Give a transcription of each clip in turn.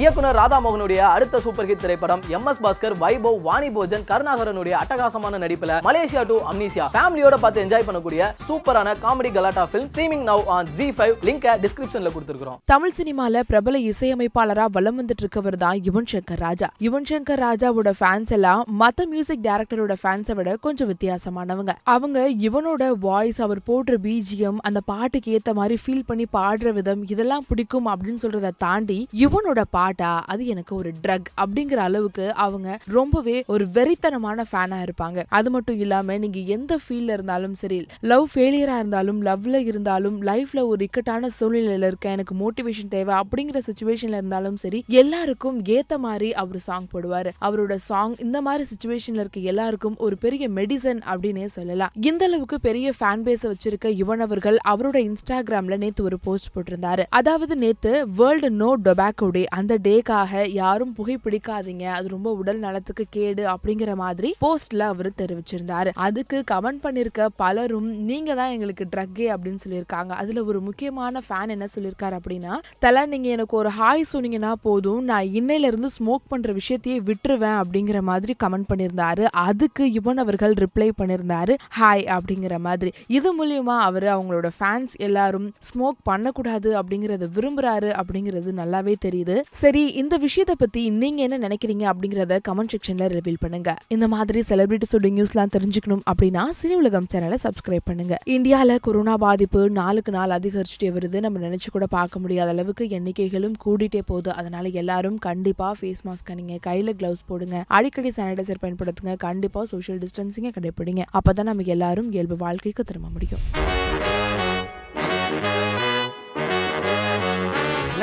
இயக்குனர் ராதாமோகனுடைய அடுத்த சூப்பர் ஹிட் திரைப்படம் எம் எஸ் பாஸ்கர் வைபவ் வாணி போஜன் கருணாகரனுடைய அட்டகாசமான நடிப்புல மலேசியா டு அம்னீசியா ஃபேமிலியோட பார்த்து என்ஜாய் பண்ணக்கூடிய சூப்பரான காமெடி கலாட்டா film streaming now on Zee five லிங்க டிஸ்கிரிப்ஷன்ல கொடுத்துருக்கோம் தமிழ் சினிமால பிரபல இசையமைப்பாளரா வலம் வந்துட்டு இருக்கவர் தான் யுவன் சங்கர் ராஜா யுவன் சங்கர் ராஜாவோட ஃபேன்ஸ் எல்லாம் மத்த மியூசிக் டைரக்டரோட ஃபேன்ஸை விட கொஞ்சம் வித்தியாசமானவங்க அவங்க இவனோட வாய்ஸ் அவர் போடுற பீஜியம் அந்த பாட்டுக்கு ஏத்த மாதிரி ஃபீல் பண்ணி பாடுற விதம் இதெல்லாம் பிடிக்கும் அப்படின்னு சொல்றதை தாண்டி இவனோட பாட்டா அது எனக்கு ஒரு ட்ரக் அப்படிங்கிற அளவுக்கு அவங்க ரொம்பவே ஒரு வெறித்தனமான ஃபேனா இருப்பாங்க அது மட்டும் இல்லாம நீங்க எந்த ஃபீல்ட்ல இருந்தாலும் சரி லவ் ஃபெயிலியரா இருந்தாலும் லவ்ல இருந்தாலும் லைஃப்ல ஒரு இக்கட்டான சூழ்நிலையில இருக்க எனக்கு மோட்டிவேஷன் தேவை அப்படிங்கிற சுச்சுவேஷன்ல இருந்தாலும் சரி எல்லாருக்கும் ஏத்த மாதிரி அவர் சாங் போடுவாரு அவரோட சாங் இந்த மாதிரி சுச்சுவேஷன்ல இருக்க எல்லாருக்கும் ஒரு பெரிய மெடிசன் அப்படின்னே சொல்லலாம் இந்த அளவுக்கு பெரிய ஃபேன் பேஸை வச்சிருக்க யுவனவர்கள் அவரோட இன்ஸ்டாகிராம்ல நேத்து ஒரு போஸ்ட் போட்டிருந்தாரு அதாவது நேத்து வேர்ல்டு நோ டொபாக்கோ டே அந்த டேக்காக யாரும் புகைப்பிடிக்காதீங்க அது ரொம்ப உடல் நலத்துக்கு கேடு அப்படிங்கிற மாதிரி போஸ்ட்ல அவர் தெரிவிச்சிருந்தாரு அதுக்கு கமெண்ட் பண்ணிருக்க பலரும் நீங்க தான் எங்களுக்கு ட்ரக்கே அப்படின்னு சொல்லியிருக்காங்க அதுல ஒரு முக்கியமான ஃபேன் என்ன சொல்லியிருக்காரு அப்படின்னா தலை நீங்க எனக்கு ஒரு ஹாய் சொன்னீங்கன்னா போதும் நான் இன்னையில இருந்து ஸ்மோக் பண்ற விஷயத்தையே விட்டுருவேன் அப்படிங்கிற மாதிரி கமெண்ட் பண்ணியிருந்தாரு அதுக்கு யுவன் அவர்கள் ரிப்ளை பண்ணியிருந்தாரு ஹாய் அப்படிங்கிற மாதிரி இது மூலியமா அவர் அவங்களோட ஃபேன்ஸ் எல்லாரும் ஸ்மோக் பண்ணக்கூடாது அப்படிங்கறத விரும்புறாரு அப்படிங்கிறது நல்லாவே தெரியுது சரி இந்த விஷயத்தை பற்றி நீங்க என்ன நினைக்கிறீங்க அப்படிங்கிறத கமெண்ட் செக்ஷனில் ரிவீல் பண்ணுங்க இந்த மாதிரி செலிபிரிட்டிஸோட நியூஸ்லாம் தெரிஞ்சுக்கணும் அப்படின்னா சினி உலகம் சேனலை சப்ஸ்கிரைப் பண்ணுங்க இந்தியாவில் கொரோனா பாதிப்பு நாளுக்கு நாள் அதிகரிச்சுட்டே வருது நம்ம நினைச்சு கூட பார்க்க முடியாத அளவுக்கு எண்ணிக்கைகளும் கூடிட்டே போகுது அதனால எல்லாரும் கண்டிப்பாக ஃபேஸ் மாஸ்க் அணிங்க கையில் க்ளவுஸ் போடுங்க அடிக்கடி சானிடைசர் பயன்படுத்துங்க கண்டிப்பாக சோஷியல் டிஸ்டன்சிங்க கடைப்பிடிங்க அப்போ தான் நம்ம எல்லாரும் இயல்பு வாழ்க்கைக்கு திரும்ப முடியும்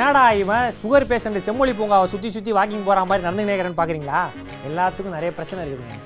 என்னடா இவன் சுகர் பேஷண்ட் செம்மொழி பூங்காவை சுற்றி சுற்றி வாக்கிங் போகிற மாதிரி நடந்து நேரம் பார்க்குறீங்களா எல்லாத்துக்கும் நிறைய பிரச்சனை இருக்குதுங்க